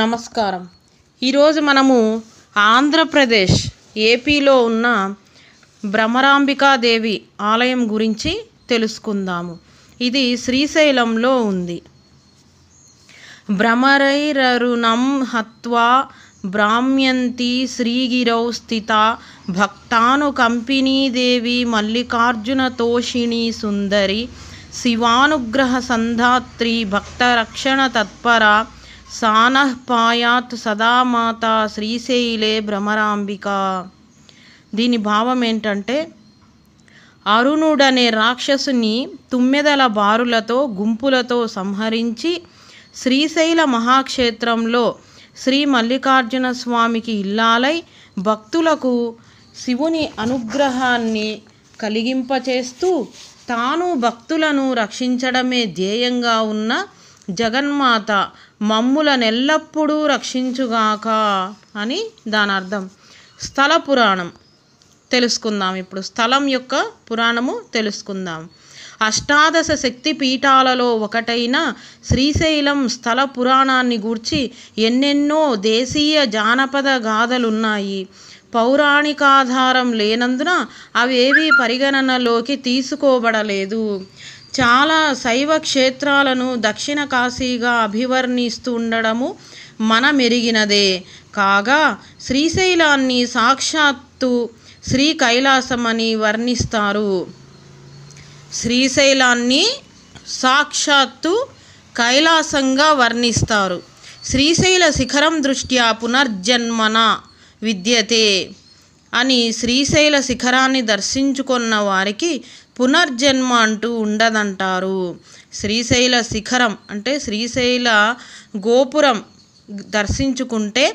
నమస్కారం ఈరోజు మనము ఆంధ్రప్రదేశ్ ఏపీలో ఉన్న భ్రమరాంబికాదేవి ఆలయం గురించి తెలుసుకుందాము ఇది శ్రీశైలంలో ఉంది భ్రమరైరరుణం హత్వా బ్రాహ్మ్యంతి శ్రీగిరౌ స్థిత భక్తాను కంపినీదేవి మల్లికార్జున తోషిణి సుందరి శివానుగ్రహ సంధాత్రి భక్త రక్షణ తత్పర సానః పాయాత్ సదామాత శ్రీశైలే భ్రమరాంబిక దీని భావం ఏంటంటే అరుణుడనే రాక్షసుని తుమ్మెదల బారులతో గుంపులతో సంహరించి శ్రీశైల మహాక్షేత్రంలో శ్రీ మల్లికార్జున స్వామికి ఇల్లాలై భక్తులకు శివుని అనుగ్రహాన్ని కలిగింపచేస్తూ తాను భక్తులను రక్షించడమే ధ్యేయంగా ఉన్న జగన్మాత మమ్ములనెల్లప్పుడూ రక్షించుగాక అని దాని అర్థం స్థల పురాణం తెలుసుకుందాం ఇప్పుడు స్థలం యొక్క పురాణము తెలుసుకుందాం అష్టాదశ శక్తి పీఠాలలో ఒకటైన శ్రీశైలం స్థల పురాణాన్ని గూర్చి ఎన్నెన్నో దేశీయ జానపద గాథలున్నాయి పౌరాణికాధారం లేనందున అవేవీ పరిగణనలోకి తీసుకోబడలేదు చాలా శైవ క్షేత్రాలను దక్షిణ కాశీగా అభివర్ణిస్తుండడము మెరిగినదే కాగా శ్రీశైలాన్ని సాక్షాత్తు శ్రీ కైలాసమని వర్ణిస్తారు శ్రీశైలాన్ని సాక్షాత్తు కైలాసంగా వర్ణిస్తారు శ్రీశైల శిఖరం దృష్ట్యా పునర్జన్మన విద్యతే అని శ్రీశైల శిఖరాన్ని దర్శించుకున్న వారికి పునర్జన్మ అంటూ ఉండదంటారు శ్రీశైల శిఖరం అంటే శ్రీశైల గోపురం దర్శించుకుంటే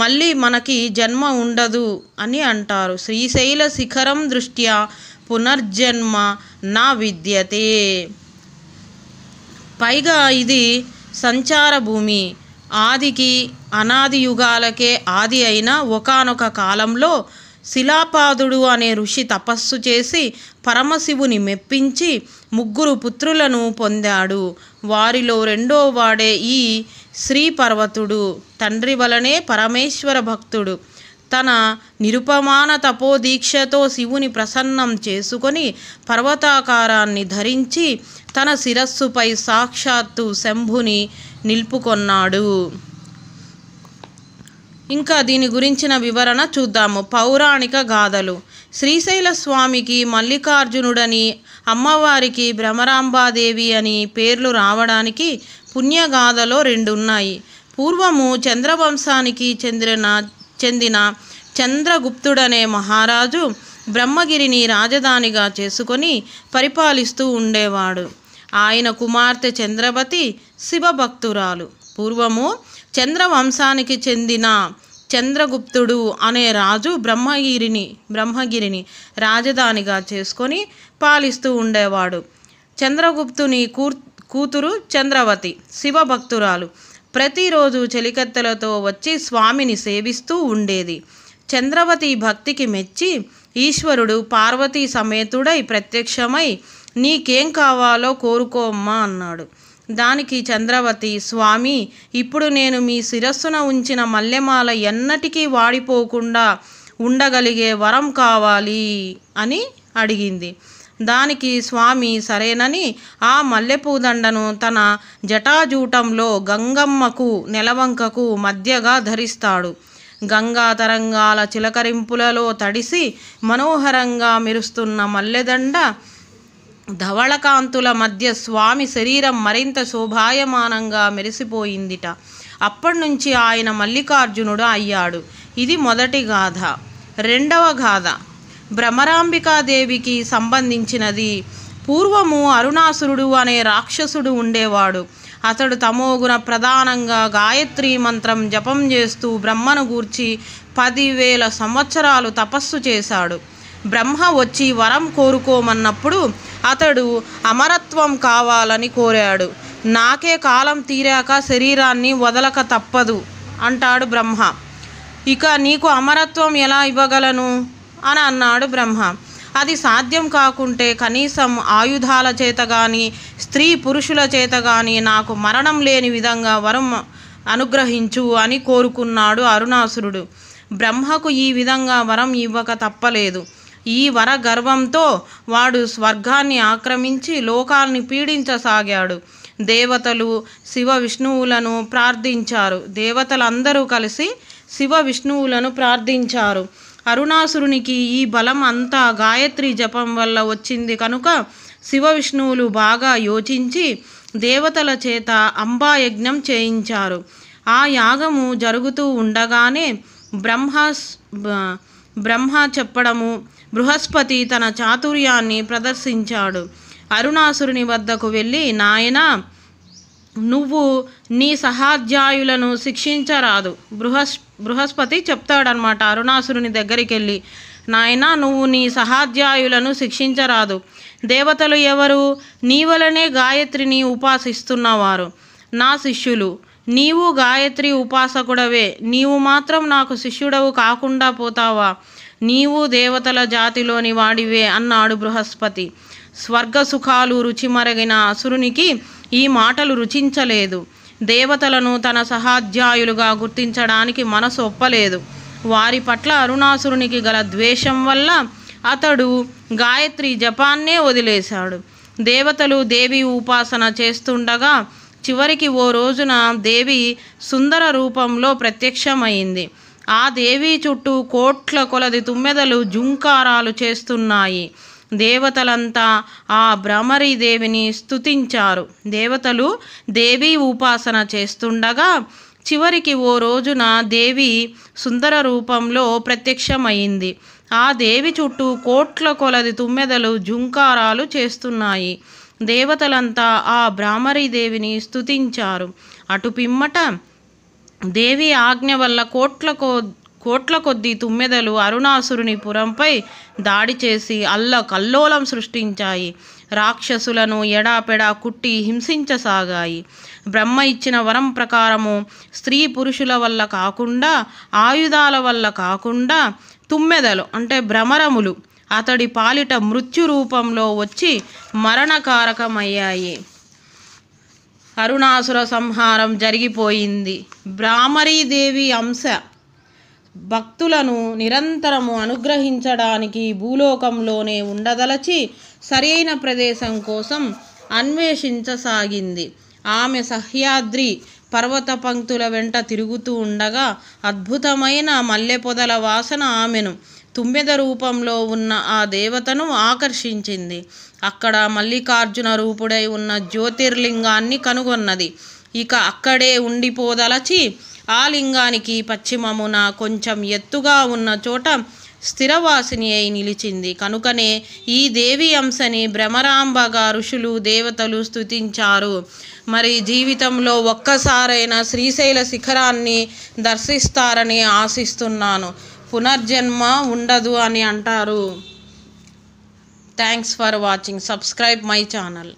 మళ్ళీ మనకి జన్మ ఉండదు అని అంటారు శ్రీశైల శిఖరం దృష్ట్యా పునర్జన్మ నా విద్యతే పైగా ఇది సంచార భూమి ఆదికి అనాది యుగాలకే ఆది అయిన ఒకనొక కాలంలో శిలాపాదుడు అనే ఋషి తపస్సు చేసి పరమశివుని మెప్పించి ముగ్గురు పుత్రులను పొందాడు వారిలో రెండో వాడే ఈ శ్రీపర్వతుడు తండ్రి వలనే పరమేశ్వర భక్తుడు తన నిరుపమాన తపోదీక్షతో శివుని ప్రసన్నం చేసుకొని పర్వతాకారాన్ని ధరించి తన శిరస్సుపై సాక్షాత్తు శంభుని నిలుపుకొన్నాడు ఇంకా దీని గురించిన వివరణ చూద్దాము పౌరాణిక గాథలు శ్రీశైల స్వామికి మల్లికార్జునుడని అమ్మవారికి భ్రమరాంబాదేవి అని పేర్లు రావడానికి పుణ్యగాథలో రెండున్నాయి పూర్వము చంద్రవంశానికి చెందిన చెందిన చంద్రగుప్తుడనే మహారాజు బ్రహ్మగిరిని రాజధానిగా చేసుకొని పరిపాలిస్తూ ఉండేవాడు ఆయన కుమార్తె చంద్రవతి శివభక్తురాలు పూర్వము చంద్రవంశానికి చెందిన చంద్రగుప్తుడు అనే రాజు బ్రహ్మగిరిని బ్రహ్మగిరిని రాజధానిగా చేసుకొని పాలిస్తూ ఉండేవాడు చంద్రగుప్తుని కూతురు చంద్రవతి శివభక్తురాలు ప్రతిరోజు చెలికత్తెలతో వచ్చి స్వామిని సేవిస్తూ ఉండేది చంద్రవతి భక్తికి మెచ్చి ఈశ్వరుడు పార్వతీ సమేతుడై ప్రత్యక్షమై నీకేం కావాలో కోరుకోమ్మా అన్నాడు దానికి చంద్రవతి స్వామి ఇప్పుడు నేను మీ శిరస్సున ఉంచిన మల్లెమాల ఎన్నటికీ వాడిపోకుండా ఉండగలిగే వరం కావాలి అని అడిగింది దానికి స్వామి సరేనని ఆ మల్లెపూదండను తన జటాజూటంలో గంగమ్మకు నెలవంకకు మధ్యగా ధరిస్తాడు గంగా తరంగాల చిలకరింపులలో తడిసి మనోహరంగా మెరుస్తున్న మల్లెదండ ధవళకాంతుల మధ్య స్వామి శరీరం మరింత శోభాయమానంగా మెరిసిపోయిందిట అప్పటినుంచి ఆయన మల్లికార్జునుడు అయ్యాడు ఇది మొదటి గాథ రెండవ గాథ భ్రమరాంబికాదేవికి సంబంధించినది పూర్వము అరుణాసురుడు అనే రాక్షసుడు ఉండేవాడు అతడు తమోగుణ ప్రధానంగా గాయత్రి మంత్రం జపం చేస్తూ బ్రహ్మను గూర్చి పదివేల సంవత్సరాలు తపస్సు చేశాడు బ్రహ్మ వచ్చి వరం కోరుకోమన్నప్పుడు అతడు అమరత్వం కావాలని కోరాడు నాకే కాలం తీరాక శరీరాన్ని వదలక తప్పదు అంటాడు బ్రహ్మ ఇక నీకు అమరత్వం ఎలా ఇవ్వగలను అని అన్నాడు బ్రహ్మ అది సాధ్యం కాకుంటే కనీసం ఆయుధాల చేత కానీ స్త్రీ పురుషుల చేత కానీ నాకు మరణం లేని విధంగా వరం అనుగ్రహించు అని కోరుకున్నాడు అరుణాసురుడు బ్రహ్మకు ఈ విధంగా వరం ఇవ్వక తప్పలేదు ఈ వర గర్వంతో వాడు స్వర్గాన్ని ఆక్రమించి లోకాల్ని పీడించసాగాడు దేవతలు శివ విష్ణువులను ప్రార్థించారు దేవతలందరూ కలిసి శివ విష్ణువులను ప్రార్థించారు అరుణాసురునికి ఈ బలం అంతా గాయత్రి జపం వల్ల వచ్చింది కనుక శివ విష్ణువులు బాగా యోచించి దేవతల చేత అంబా యజ్ఞం చేయించారు ఆ యాగము జరుగుతూ ఉండగానే బ్రహ్మ బ్రహ్మ చెప్పడము బృహస్పతి తన చాతుర్యాన్ని ప్రదర్శించాడు అరుణాసురుని వద్దకు వెళ్ళి నాయన నువ్వు నీ సహాధ్యాయులను శిక్షించరాదు బృహస్ బృహస్పతి చెప్తాడనమాట అరుణాసురుని దగ్గరికి వెళ్ళి నాయన నువ్వు నీ సహాధ్యాయులను శిక్షించరాదు దేవతలు ఎవరు నీ వలనే గాయత్రిని ఉపాసిస్తున్నవారు నా శిష్యులు నీవు గాయత్రి ఉపాసకుడవే నీవు మాత్రం నాకు శిష్యుడవు కాకుండా పోతావా నీవు దేవతల జాతిలోని వాడివే అన్నాడు బృహస్పతి స్వర్గ సుఖాలు రుచిమరగిన అసురునికి ఈ మాటలు రుచించలేదు దేవతలను తన సహాధ్యాయులుగా గుర్తించడానికి మనసు ఒప్పలేదు వారి పట్ల అరుణాసురునికి గల ద్వేషం వల్ల అతడు గాయత్రి జపాన్నే వదిలేశాడు దేవతలు దేవి ఉపాసన చేస్తుండగా చివరికి ఓ రోజున దేవి సుందర రూపంలో ప్రత్యక్షమైంది ఆ దేవి చుట్టూ కోట్ల కొలది తుమ్మెదలు జుంకారాలు చేస్తున్నాయి దేవతలంతా ఆ భ్రమరీ దేవిని స్తుతించారు దేవతలు దేవి ఉపాసన చేస్తుండగా చివరికి ఓ రోజున దేవి సుందర రూపంలో ప్రత్యక్షమైంది ఆ దేవి చుట్టూ కోట్ల కొలది తుమ్మెదలు జుంకారాలు చేస్తున్నాయి దేవతలంతా ఆ దేవిని స్థుతించారు అటు పిమ్మట దేవి ఆజ్ఞ వల్ల కోట్ల కోట్ల కొద్దీ తుమ్మెదలు అరుణాసురుని పురంపై దాడి చేసి అల్ల కల్లోలం సృష్టించాయి రాక్షసులను ఎడాపెడా కుట్టి హింసించసాగాయి బ్రహ్మ ఇచ్చిన వరం ప్రకారము స్త్రీ పురుషుల వల్ల కాకుండా ఆయుధాల వల్ల కాకుండా తుమ్మెదలు అంటే భ్రమరములు అతడి పాలిట మృత్యు రూపంలో వచ్చి మరణకారకమయ్యాయి అరుణాసుర సంహారం జరిగిపోయింది బ్రాహ్మరీదేవి అంశ భక్తులను నిరంతరము అనుగ్రహించడానికి భూలోకంలోనే ఉండదలచి సరైన ప్రదేశం కోసం అన్వేషించసాగింది ఆమె సహ్యాద్రి పర్వత పంక్తుల వెంట తిరుగుతూ ఉండగా అద్భుతమైన మల్లెపొదల వాసన ఆమెను తుమ్మెద రూపంలో ఉన్న ఆ దేవతను ఆకర్షించింది అక్కడ మల్లికార్జున రూపుడై ఉన్న జ్యోతిర్లింగాన్ని కనుగొన్నది ఇక అక్కడే ఉండిపోదలచి ఆ లింగానికి పశ్చిమమున కొంచెం ఎత్తుగా ఉన్న చోట స్థిరవాసిని అయి నిలిచింది కనుకనే ఈ దేవి అంశని భ్రమరాంబగా ఋషులు దేవతలు స్థుతించారు మరి జీవితంలో ఒక్కసారైనా శ్రీశైల శిఖరాన్ని దర్శిస్తారని ఆశిస్తున్నాను పునర్జన్మ ఉండదు అని అంటారు thanks for watching subscribe my channel